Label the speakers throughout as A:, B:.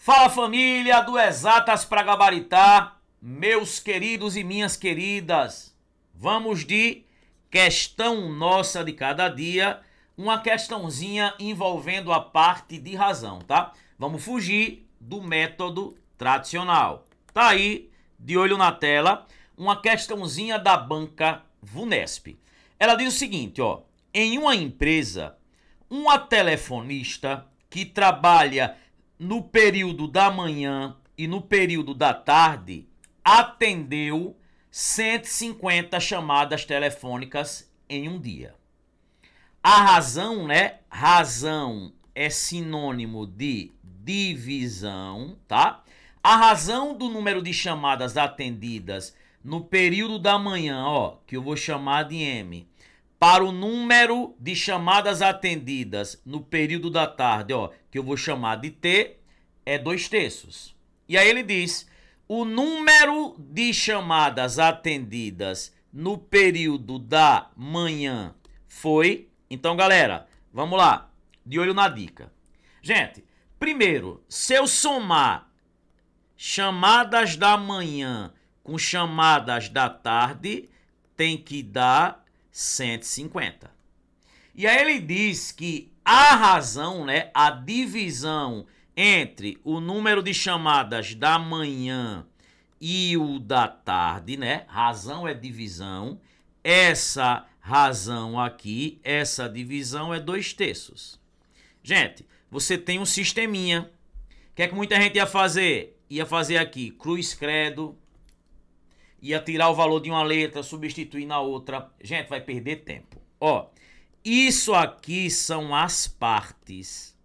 A: Fala família do Exatas para Gabaritar, meus queridos e minhas queridas. Vamos de questão nossa de cada dia, uma questãozinha envolvendo a parte de razão, tá? Vamos fugir do método tradicional. Tá aí, de olho na tela, uma questãozinha da banca Vunesp. Ela diz o seguinte, ó: em uma empresa, uma telefonista que trabalha no período da manhã e no período da tarde, atendeu 150 chamadas telefônicas em um dia. A razão, né? Razão é sinônimo de divisão, tá? A razão do número de chamadas atendidas no período da manhã, ó, que eu vou chamar de M, para o número de chamadas atendidas no período da tarde, ó, que eu vou chamar de T, é dois terços. E aí ele diz: o número de chamadas atendidas no período da manhã foi. Então, galera, vamos lá, de olho na dica. Gente, primeiro, se eu somar chamadas da manhã com chamadas da tarde, tem que dar 150. E aí ele diz que a razão, né, a divisão entre o número de chamadas da manhã e o da tarde, né? Razão é divisão. Essa razão aqui, essa divisão é dois terços. Gente, você tem um sisteminha. O que é que muita gente ia fazer? Ia fazer aqui cruz credo, ia tirar o valor de uma letra, substituir na outra. Gente, vai perder tempo. Ó, isso aqui são as partes.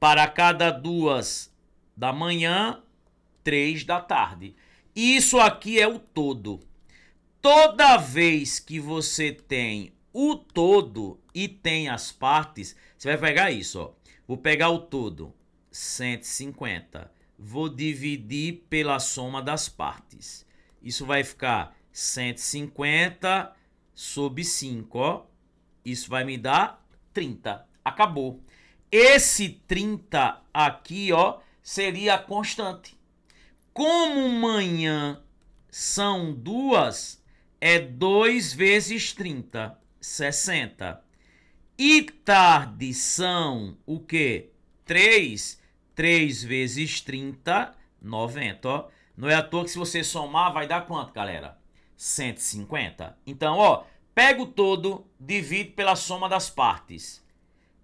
A: Para cada duas da manhã, três da tarde. Isso aqui é o todo. Toda vez que você tem o todo e tem as partes, você vai pegar isso, ó. Vou pegar o todo, 150. Vou dividir pela soma das partes isso vai ficar 150 sobre 5, ó. Isso vai me dar 30. Acabou. Esse 30 aqui, ó, seria a constante. Como manhã são duas, é 2 vezes 30, 60. E tarde são o quê? 3, 3 vezes 30, 90, ó. Não é à toa que se você somar vai dar quanto, galera? 150. Então, ó, pega o todo, divide pela soma das partes.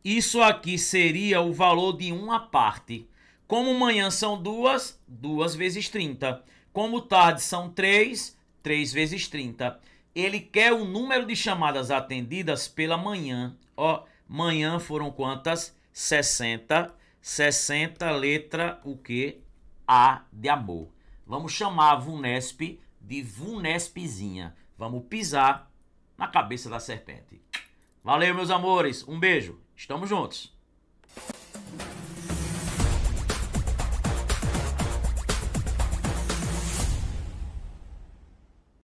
A: Isso aqui seria o valor de uma parte. Como manhã são duas, duas vezes 30. Como tarde são três, três vezes 30. Ele quer o número de chamadas atendidas pela manhã. Ó, manhã foram quantas? 60. 60, letra o quê? A de amor. Vamos chamar a Vunesp de Vunespezinha. Vamos pisar na cabeça da serpente. Valeu, meus amores. Um beijo. Estamos juntos.